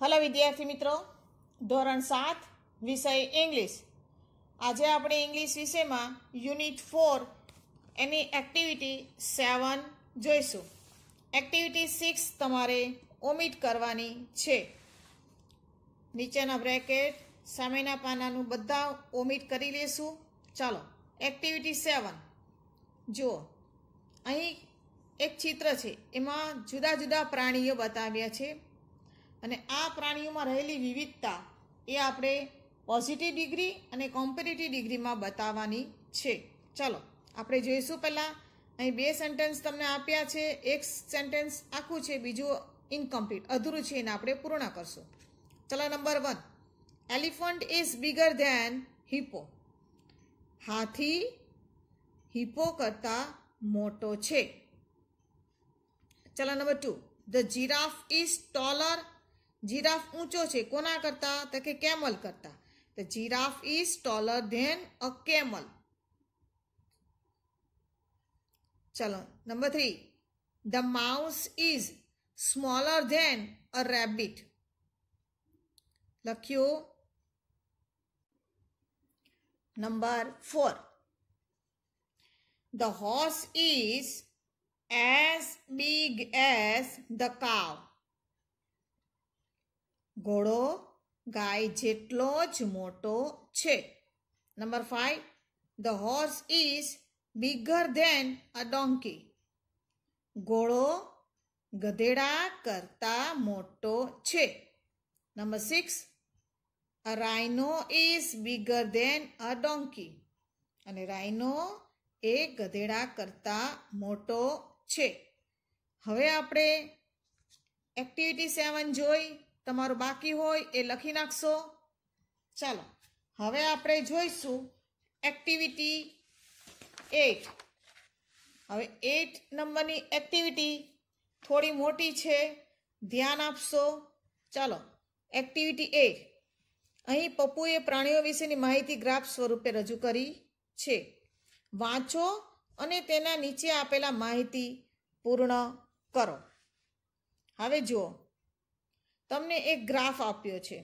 Hello વિદ્યાર્થી મિત્રો ધોરણ સાત વિષય ઇંગ્લિશ આજે આપણે ઇંગ્લિશ વિષયમાં યુનિટ ફોર એની એક્ટિવિટી સેવન જોઈશું એક્ટિવિટી સિક્સ તમારે ઓમિટ કરવાની છે નીચેના બ્રેકેટ સામેના પાનાનું બધા ઓમિટ કરી લેશું ચાલો એક્ટિવિટી સેવન જુઓ અહીં એક ચિત્ર છે એમાં જુદા જુદા પ્રાણીઓ બતાવ્યા છે અને આ પ્રાણીઓમાં રહેલી વિવિધતા એ આપણે પોઝિટિવ ડિગ્રી અને કોમ્પિટિટિવ ડિગ્રીમાં બતાવવાની છે ચલો આપણે જોઈશું પહેલાં અહીં બે સેન્ટેન્સ તમને આપ્યા છે એક સેન્ટેન્સ આખું છે બીજું ઇનકમ્પ્લીટ અધૂરું છે એને આપણે પૂર્ણ કરશું ચલો number one elephant is bigger than hippo હાથી હિપો કરતાં મોટો છે ચલો number two the giraffe is taller giraffe ઊંચો છે કોના કરતા તો કે કેમલ કરતા તો giraffe is taller than a camel ચલો number three the mouse is smaller than a rabbit લખ્યો number four the horse is as big as the cow ઘોડો ગાય જેટલો જ મોટો છે number five the horse is bigger than a donkey ઘોડો ગધેડા કરતા મોટો છે number six a rhino is bigger than a donkey અને રાઇનો એ ગધેડા કરતા મોટો છે હવે આપણે એક્ટિવિટી સેવન જોઈ તમારું બાકી હોય એ લખી નાખશો ચાલો હવે આપણે જોઈશું એક્ટિવિટી એટ હવે એટ નંબરની એક્ટિવિટી થોડી મોટી છે ધ્યાન આપશો ચાલો એક્ટિવિટી એ અહીં પપ્પુએ પ્રાણીઓ વિશેની માહિતી ગ્રાફ સ્વરૂપે રજૂ કરી છે વાંચો અને તેના નીચે આપેલા માહિતી પૂર્ણ કરો હવે જુઓ તમને એક ગ્રાફ આપ્યો છે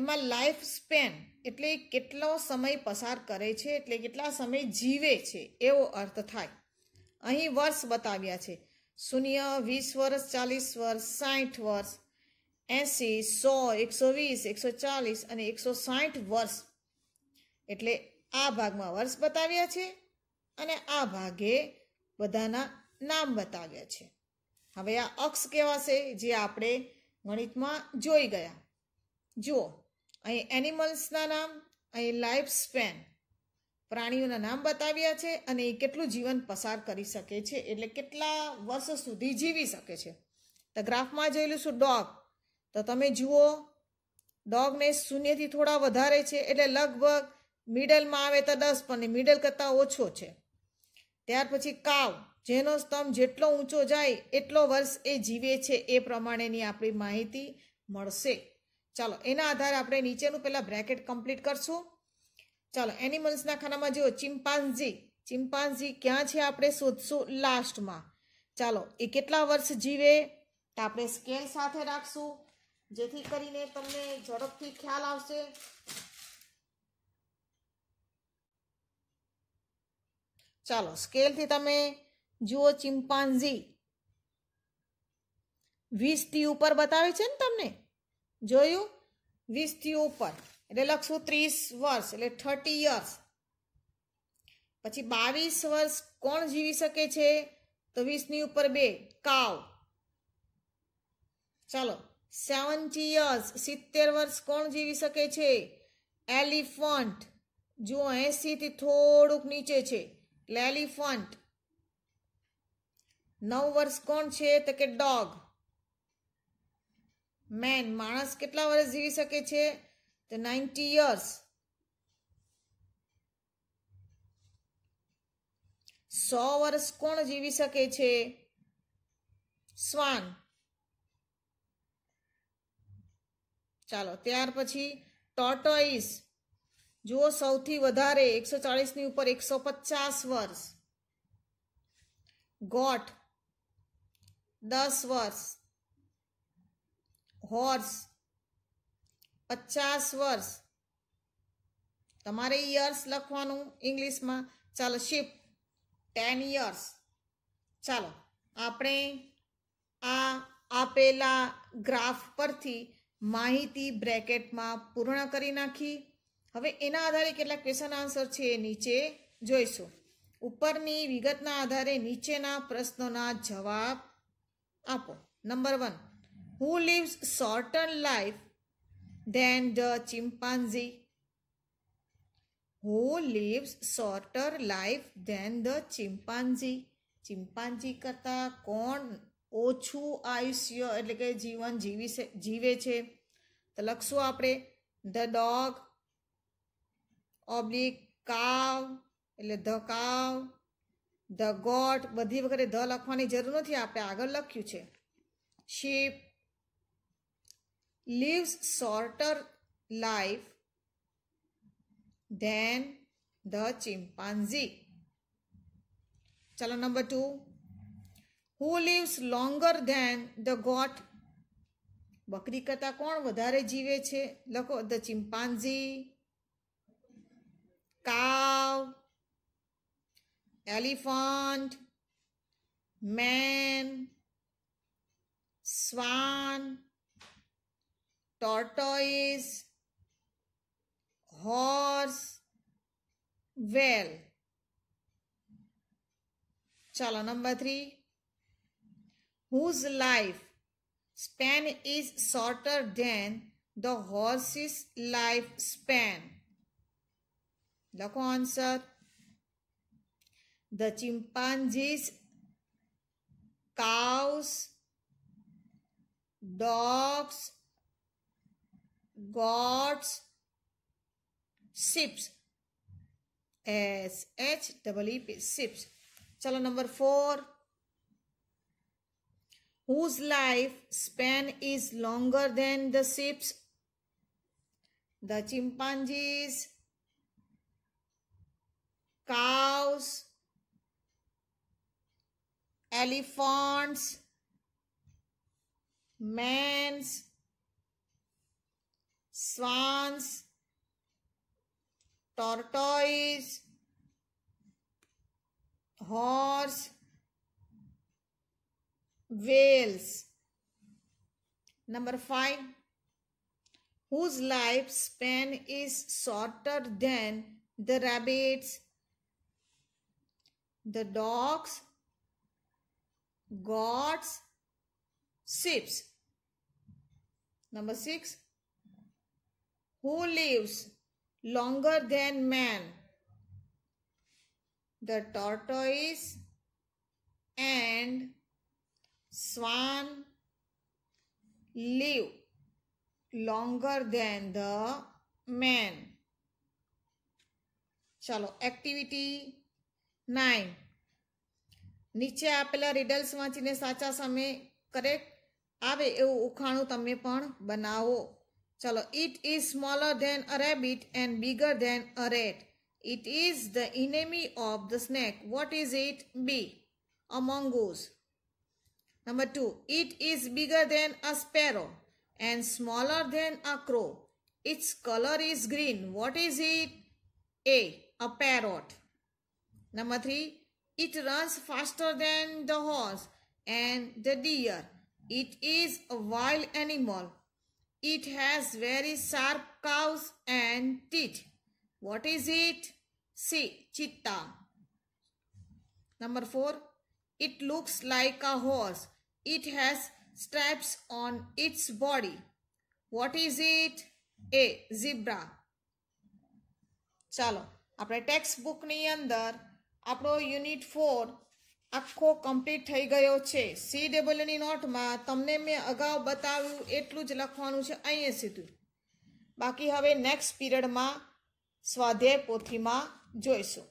એમાં લાઈફ સ્પેન એટલે કેટલો સમય પસાર કરે છે એટલે કેટલા સમય જીવે છે એવો અર્થ થાય અહીં વર્ષ બતાવ્યા છે શૂન્ય વીસ વર્ષ ચાલીસ વર્ષ સાઠ વર્ષ એંસી સો એકસો વીસ એકસો ચાલીસ અને એકસો સાઠ વર્ષ એટલે આ ભાગમાં વર્ષ બતાવ્યા છે અને આ ભાગે બધાના નામ બતાવ્યા છે હવે આ અક્ષ કેવા છે જે આપણે ગણિતમાં જોઈ ગયા જુઓ અહીં એનિમલ્સના નામ અહીં લાઈફ સ્પેન પ્રાણીઓના નામ બતાવ્યા છે અને એ કેટલું જીવન પસાર કરી શકે છે એટલે કેટલા વર્ષ સુધી જીવી શકે છે તો ગ્રાફમાં જોયેલું છું ડોગ તો તમે જુઓ ડોગને શૂન્યથી થોડા વધારે છે એટલે લગભગ મિડલમાં આવે તો દસ પણ મિડલ કરતાં ઓછો છે ત્યાર પછી કાવ જેનો સ્તંભ જેટલો ઊંચો જાય એટલો વર્ષ એ જીવે છે એ પ્રમાણેની આપણી માહિતી મળશે ચાલો એના આધારે આપણે નીચેનું પહેલાં બ્રેકેટ કમ્પ્લીટ કરશું ચાલો એનિમલ્સના ખાનામાં જુઓ ચિમ્પાન્ઝી ચિમ્પાન્ઝી ક્યાં છે આપણે શોધશું લાસ્ટમાં ચાલો એ કેટલા વર્ષ જીવે તો આપણે સ્કેલ સાથે રાખશું જેથી કરીને તમને ઝડપથી ખ્યાલ આવશે ચાલો સ્કેલથી તમે જુઓ ચિમ્પાન્ઝી વીસ ટી ઉપર બતાવે છે ને તમને જોયું વીસ ટી ઉપર એટલે લખશું ત્રીસ વર્ષ એટલે થર્ટી યર્સ પછી બાવીસ વર્ષ કોણ જીવી શકે છે તો વીસની ઉપર બે કાવ ચાલો સેવન્ટી યર્સ સિત્તેર વર્ષ કોણ જીવી શકે છે એલિફન્ટ જુઓ એસીથી થોડુંક નીચે છે એટલે એલિફન્ટ નવ વર્ષ કોણ છે તો કે ડોગ મેન માણસ કેટલા વર્ષ જીવી શકે છે તો નાઇન્ટી યર્સ સો વર્ષ કોણ જીવી શકે છે શ્વાન ચાલો ત્યાર પછી ટોટોઈસ જુઓ સૌથી વધારે એકસો ચાળીસની ઉપર એકસો પચાસ વર્ષ ગોઠ દસ વર્ષ હોર્સ પચાસ વર્ષ તમારે યર્સ લખવાનું ઇંગ્લિશમાં ચાલો શિપ ટેન યર્સ ચાલો આપણે આ આપેલા ગ્રાફ પરથી માહિતી બ્રેકેટમાં પૂર્ણ કરી નાખી હવે એના આધારે કેટલા ક્વેશ્ચન આન્સર છે એ નીચે જોઈશું ઉપરની વિગતના આધારે નીચેના પ્રશ્નોના જવાબ આપો number one who lives shorter life than the chimpanzee who lives shorter life than the chimpanzee chimpanzee કરતાં કોણ ઓછું આયુષ્ય એટલે કે જીવન જીવી જીવે છે તો લખશું આપણે ધ ડોગ ઓબ્લિક કાવ એટલે ધ કાવ ધ ગોટ બધી વગેરે ધ લખવાની જરૂર નથી આપણે આગળ લખ્યું છે sheep lives shorter life than the chimpanzee ચલો number two who lives longer than the goat બકરી કરતાં કોણ વધારે જીવે છે લખો the chimpanzee cow elephant, man, swan, tortoise, horse, whale. Chala number three. Whose life span is shorter than the horse's life span? The answer the chimpanzees, cows, dogs, goats, ships. S H double E P ships. Chalo number four. Whose life span is longer than the ships? The chimpanzees, cows, elephants, mans, swans, tortoise, horse, whales. Number 5. Whose lifespan is shorter than the rabbits, the dogs, God's ships. Number six, who lives longer than man? The tortoise and swan live longer than the man. Chalo, activity 9. નીચે આપેલા રિડલ્સ વાંચીને સાચા સામે correct આવે એવું ઉખાણું તમે પણ બનાવો ચલો it is smaller than a rabbit and bigger than a rat it is the enemy of the snake what is it B a mongoose number two it is bigger than a sparrow and smaller than a crow its colour is green what is it A a parrot number three It runs faster than the horse and the deer. It is a wild animal. It has very sharp claws and teeth. What is it? C. chitta. Number 4. It looks like a horse. It has stripes on its body. What is it? A. Zebra. Chalo. આપણે textbook બુકની અંદર આપણો unit four આખો complete થઈ ગયો છે C ડબલની નોટમાં તમને મેં અગાઉ બતાવ્યું એટલું જ લખવાનું છે અહીંયા સીધું બાકી હવે નેક્સ્ટ પીરિયડમાં સ્વાધ્યાય પોથીમાં જોઈશું